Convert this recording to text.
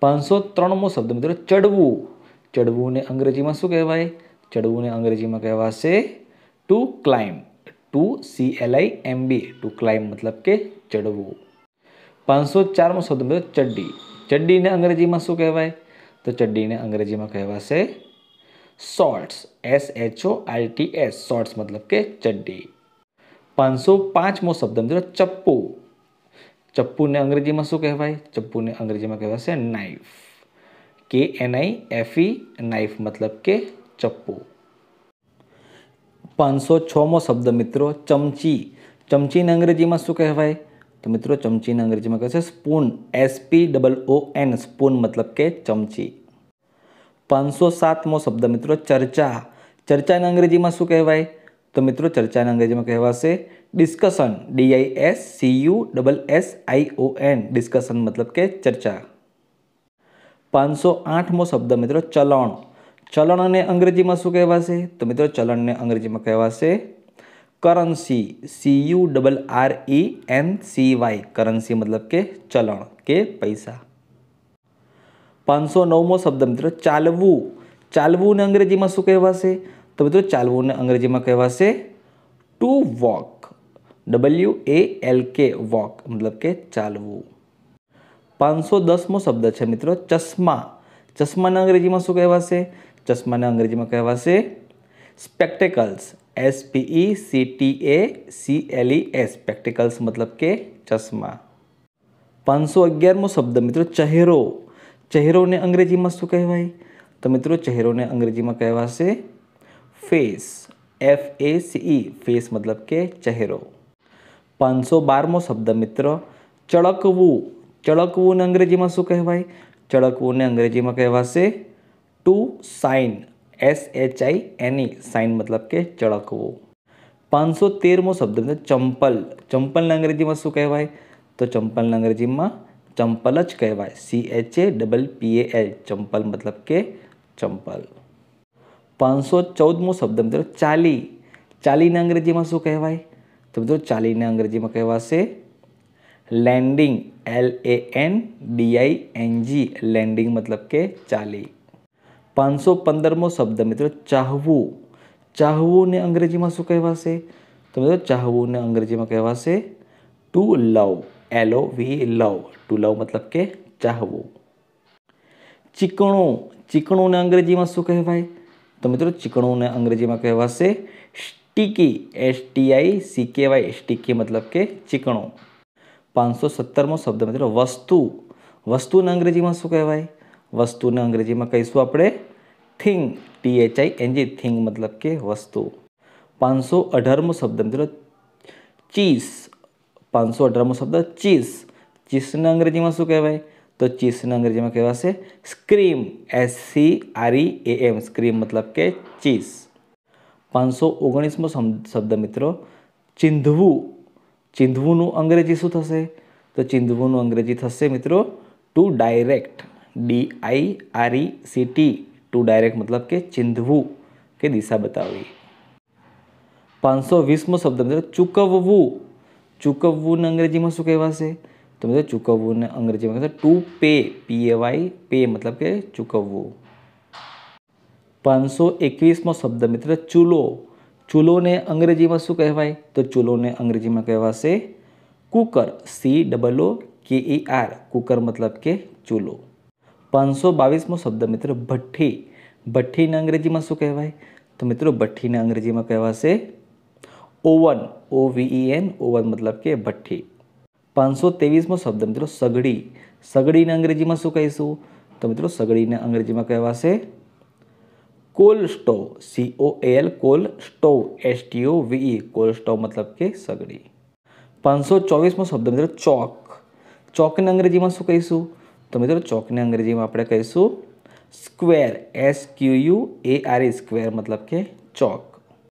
पांच सौ त्रमो शब्द मित्रों चढ़व चढ़व ने अंग्रेजी में शू कहवा चढ़व ने अंग्रेजी में कहवा से to climb to C L I M B to climb मतलब के चढ़व पांच सौ चार मो शब्द मित्रों चड्डी चड्डी ने अंग्रेजी में शू कहवा तो चड्डी ने अंग्रेजी में कहवा से shorts S H O I T S shorts मतलब के चड्डी पांच सौ पांच मो शब्द मित्र चप्पू चप्पू ने अंग्रेजी में शू कहवा चप्पू ने अंग्रेजी में कहवा knife K N I F E knife मतलब के चप्पू पांच सौ छमो शब्द मित्रों चमची चमची ने अंग्रेजी में शू कहवाय तो मित्रों चमची ने अंग्रेजी में कहते spoon S P P double O N spoon मतलब के चमची पांच सौ सात मो शब्द मित्रों चर्चा चर्चा ने अंग्रेजी में शू कहवाई तो मित्रों चर्चा ने अंग्रेजी में कहवा से discussion D I S C U double S I O N discussion मतलब के चर्चा पांच सौ आठमो शब्द मित्रों चलण चलण ने अंग्रेजी में शू कहवा से तो मित्रों चलण ने अंग्रेजी में कहवा से currency C U double R E N C Y currency मतलब के चलण के पैसा पांच सौ नौमो शब्द मित्रों चालवू चालवू ने अंग्रेजी में शू कहवा से तो मित्रों चालवू ने अंग्रेजी में कहवा से to walk W A L K walk मतलब के चालवू पांच सौ दस मो शब्द है मित्रों चश्मा चश्मा ने अंग्रेजी में शू कहवा से चश्मा ने अंग्रेजी में कहवा से spectacles S P E C T A C L E S spectacles मतलब के चश्मा पांच सौ अगियारो शब्द मित्रों चेहरो चेहरो ने अंग्रेजी में शू कहवाई तो मित्रों चेहरो ने अंग्रेजी में कहवा से face F A C E face मतलब के चेहरो पांच सौ बारमो शब्द मित्र चड़कव चड़कव ने अंग्रेजी में शू कहवाई चड़कव ने अंग्रेजी में कहवा से to sign S H I N E sign मतलब के चड़कव पांच सौ तेरमो शब्द मित्र चंपल चंपल ने अंग्रेजी में शू कहवाय तो चंपल ने अंग्रेजी में चंपल ज कहवाय C H A double P A L चंपल मतलब के चंपल પાંચસો ચૌદમો શબ્દ મિત્રો ચાલી ચાલીને અંગ્રેજીમાં શું કહેવાય તો મિત્રો ચાલીને અંગ્રેજીમાં કહેવાશે landing L A N D I N G landing મતલબ કે ચાલી પાંચસો પંદરમો શબ્દ મિત્રો ચાહવું ચાહવુંને અંગ્રેજીમાં શું કહેવાશે તો મિત્રો ચાહવુંને અંગ્રેજીમાં કહેવાશે to love L O V love to love મતલબ કે ચાહવું ચીકણું ચીકણુંને અંગ્રેજીમાં શું કહેવાય तो मित्रों चिकणू ने अंग्रेजी में कहवा से sticky S T I C K Y sticky मतलब के चिकणू पांच सौ सत्तरमो शब्द मित्रों वस्तु वस्तु ने अंग्रेजी में शू कहवाय वस्तु ने अंग्रेजी में कहीशू आप thing T H I N G thing मतलब के वस्तु पांच सौ अठारमो शब्द मित्रों चीस पांच सौ अठारमो शब्द चीस चीस ने अंग्रेजी में शू कहवा तो चीसन अंग्रेजी में कहवा से scream S C R E A M scream मतलब के चीस पांच सौ ओगनीसमो शब्द मित्रों चिंधव चिंधव अंग्रेजी शू तो चिंधव अंग्रेजी थे मित्रों to direct D I R E C T to direct मतलब के चिंधव के दिशा बतावी पांच सौ वीस मो शब्द मित्रों चूकवव चूकवव अंग्रेजी में शू कहवा से तो मतलब चुकव अंग्रेजी में कहते हैं टू पे पी ए वाई पे मतलब के चुकव पांच सौ एकवीसमो शब्द मित्र चूलो चूलो ने अंग्रेजी में शू कहवाय तो चूलो ने अंग्रेजी में कहवा से कूकर सी डबल e के ई आर कूकर मतलब के चूलो पांच सौ मो शब्द मित्र भट्ठी भट्ठी ने अंग्रेजी में शू कहवाय तो मित्रों भट्ठी ने अंग्रेजी में कहवा से oven O V E N oven मतलब के भट्ठी પાંચસો ત્રેવીસમો શબ્દ મિત્રો સગડી સગડીને અંગ્રેજીમાં શું કહીશું તો મિત્રો સગડીને અંગ્રેજીમાં કહેવાશે coal stove C O L coal stove S T O V E coal stove મતલબ કે સગડી પાંચસો ચોવીસમો શબ્દ મિત્રો ચોક ચોકને અંગ્રેજીમાં શું કહીશું તો મિત્રો ચોકને અંગ્રેજીમાં આપણે કહીશું square S Q U A R E square મતલબ કે ચોક